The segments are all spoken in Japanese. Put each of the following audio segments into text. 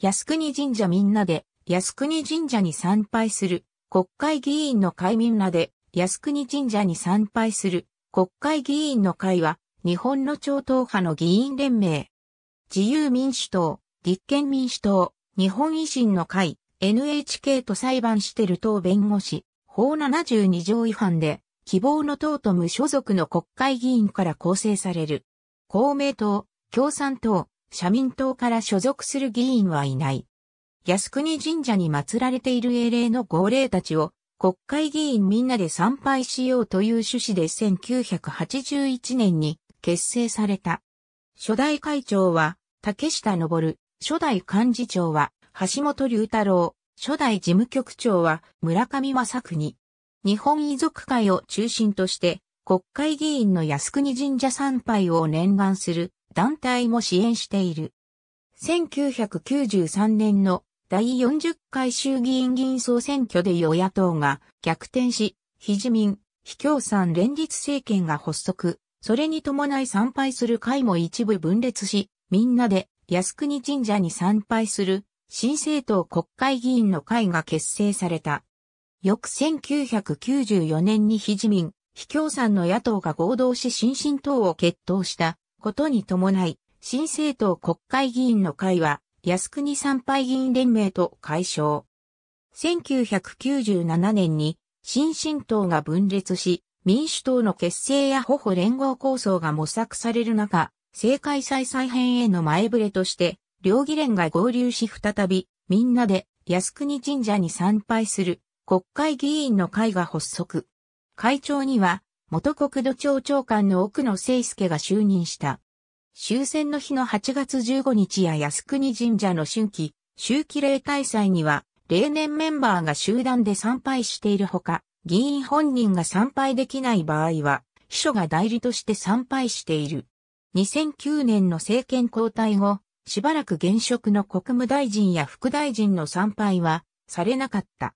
靖国神社みんなで、靖国神社に参拝する、国会議員の会みんなで、靖国神社に参拝する、国会議員の会は、日本の超党派の議員連盟。自由民主党、立憲民主党、日本維新の会、NHK と裁判してる党弁護士、法72条違反で、希望の党と無所属の国会議員から構成される。公明党、共産党、社民党から所属する議員はいない。靖国神社に祀られている英霊の号令たちを国会議員みんなで参拝しようという趣旨で1981年に結成された。初代会長は竹下登、初代幹事長は橋本龍太郎、初代事務局長は村上正国。日本遺族会を中心として国会議員の靖国神社参拝を念願する団体も支援している。1993年の第40回衆議院議員総選挙で与野党が逆転し、非自民、非共産連立政権が発足、それに伴い参拝する会も一部分裂し、みんなで靖国神社に参拝する新政党国会議員の会が結成された。翌1994年に非自民、非共産の野党が合同し新進党を決闘したことに伴い、新政党国会議員の会は、靖国参拝議員連盟と解消。1997年に、新進党が分裂し、民主党の結成や保護連合構想が模索される中、政界再再編への前触れとして、両議連が合流し再び、みんなで靖国神社に参拝する国会議員の会が発足。会長には元国土庁長官の奥野聖介が就任した。終戦の日の8月15日や靖国神社の春季、秋季例大祭には、例年メンバーが集団で参拝しているほか、議員本人が参拝できない場合は、秘書が代理として参拝している。2009年の政権交代後、しばらく現職の国務大臣や副大臣の参拝はされなかった。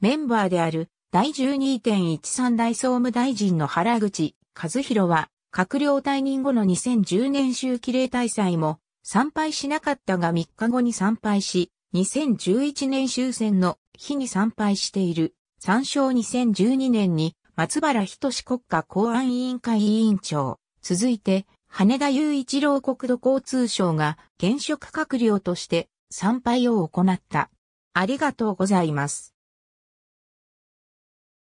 メンバーである第12.13大総務大臣の原口和弘は、閣僚退任後の2010年秋季例大祭も参拝しなかったが3日後に参拝し、2011年終戦の日に参拝している。参照2012年に松原仁国家公安委員会委員長。続いて、羽田雄一郎国土交通省が現職閣僚として参拝を行った。ありがとうございます。